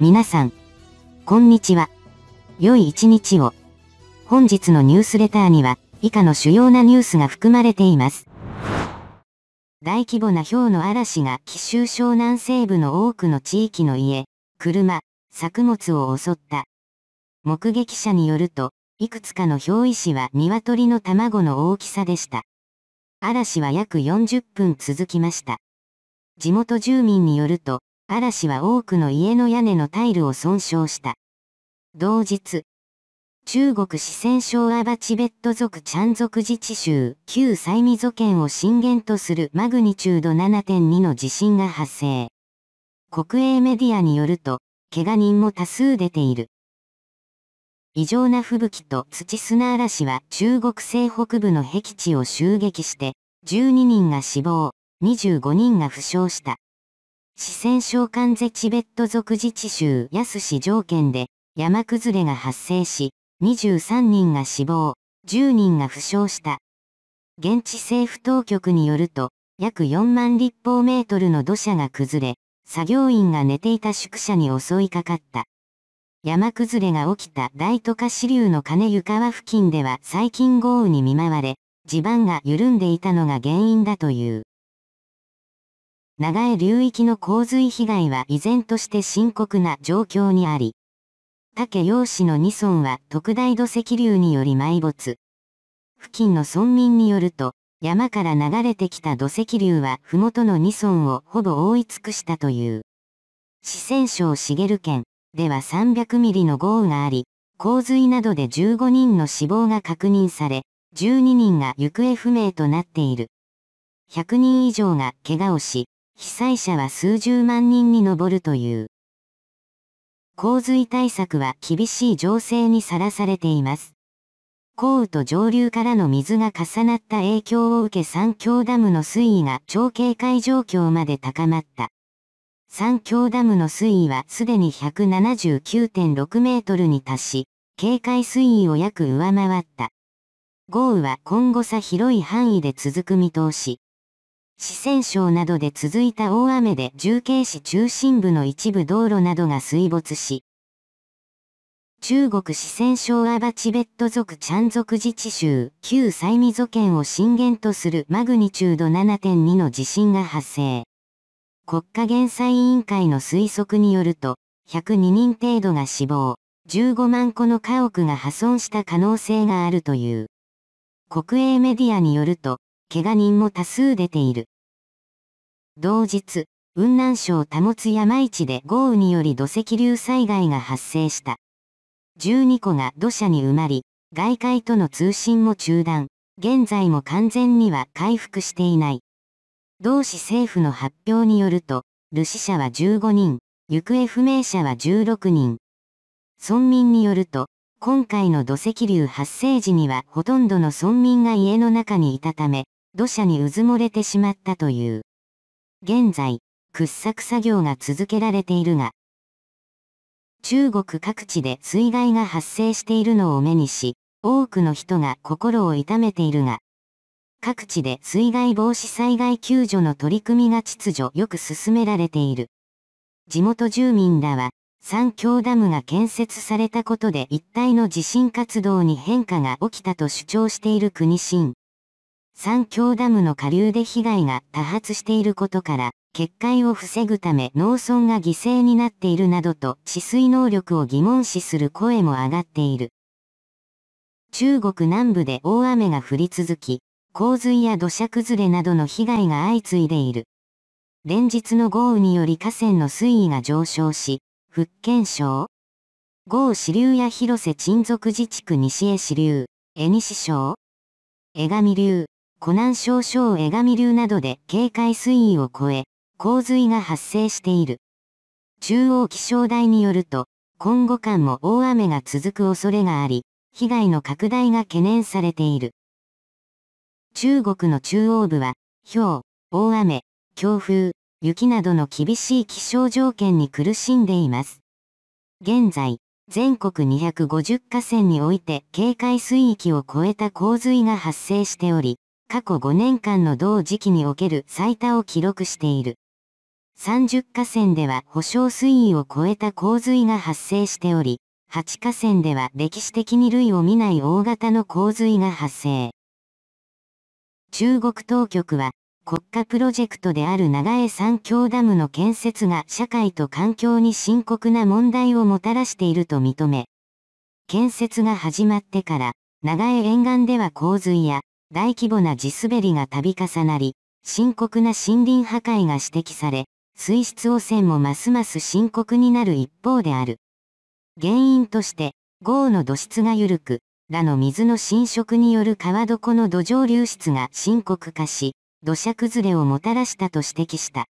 皆さん、こんにちは。良い一日を。本日のニュースレターには、以下の主要なニュースが含まれています。大規模な氷の嵐が奇襲湘南西部の多くの地域の家、車、作物を襲った。目撃者によると、いくつかの氷石は鶏の卵の大きさでした。嵐は約40分続きました。地元住民によると、嵐は多くの家の屋根のタイルを損傷した。同日、中国四川省アバチベット族チャン族自治州、旧西未族県を震源とするマグニチュード7.2の地震が発生。国営メディアによると、怪我人も多数出ている。異常な吹雪と土砂嵐は中国西北部の僻地を襲撃して、12人が死亡、25人が負傷した。四川省関税チベット族自治州安市条件で山崩れが発生し、23人が死亡、10人が負傷した。現地政府当局によると、約4万立方メートルの土砂が崩れ、作業員が寝ていた宿舎に襲いかかった。山崩れが起きた大都下支流の金湯川付近では最近豪雨に見舞われ、地盤が緩んでいたのが原因だという。長江流域の洪水被害は依然として深刻な状況にあり、竹陽市の二村は特大土石流により埋没。付近の村民によると、山から流れてきた土石流は麓の二村をほぼ覆い尽くしたという。四川省茂県では300ミリの豪雨があり、洪水などで15人の死亡が確認され、12人が行方不明となっている。100人以上が怪我をし、被災者は数十万人に上るという。洪水対策は厳しい情勢にさらされています。降雨と上流からの水が重なった影響を受け三峡ダムの水位が超警戒状況まで高まった。三峡ダムの水位はすでに179.6メートルに達し、警戒水位を約上回った。豪雨は今後さ広い範囲で続く見通し。四川省などで続いた大雨で重慶市中心部の一部道路などが水没し、中国四川省アバチベット族チャン族自治州、旧西族県を震源とするマグニチュード7.2の地震が発生。国家減災委員会の推測によると、102人程度が死亡、15万戸の家屋が破損した可能性があるという。国営メディアによると、怪我人も多数出ている。同日、雲南省保津山市で豪雨により土石流災害が発生した。12個が土砂に埋まり、外界との通信も中断、現在も完全には回復していない。同市政府の発表によると、留死者は15人、行方不明者は16人。村民によると、今回の土石流発生時にはほとんどの村民が家の中にいたため、土砂にうずもれてしまったという。現在、掘削作業が続けられているが、中国各地で水害が発生しているのを目にし、多くの人が心を痛めているが、各地で水害防止災害救助の取り組みが秩序よく進められている。地元住民らは、三峡ダムが建設されたことで一帯の地震活動に変化が起きたと主張している国新。三峡ダムの下流で被害が多発していることから、決壊を防ぐため農村が犠牲になっているなどと治水能力を疑問視する声も上がっている。中国南部で大雨が降り続き、洪水や土砂崩れなどの被害が相次いでいる。連日の豪雨により河川の水位が上昇し、福建省、豪支流や広瀬鎮属自治区西江支流、江西省、江上流、湖南省省江上流などで警戒水位を超え、洪水が発生している。中央気象台によると、今後間も大雨が続く恐れがあり、被害の拡大が懸念されている。中国の中央部は、氷、大雨、強風、雪などの厳しい気象条件に苦しんでいます。現在、全国250河川において警戒水域を超えた洪水が発生しており、過去5年間の同時期における最多を記録している。30河川では保証水位を超えた洪水が発生しており、8河川では歴史的に類を見ない大型の洪水が発生。中国当局は国家プロジェクトである長江三峡ダムの建設が社会と環境に深刻な問題をもたらしていると認め、建設が始まってから長江沿岸では洪水や大規模な地滑りが度重なり、深刻な森林破壊が指摘され、水質汚染もますます深刻になる一方である。原因として、豪雨の土質が緩く、らの水の浸食による川床の土壌流出が深刻化し、土砂崩れをもたらしたと指摘した。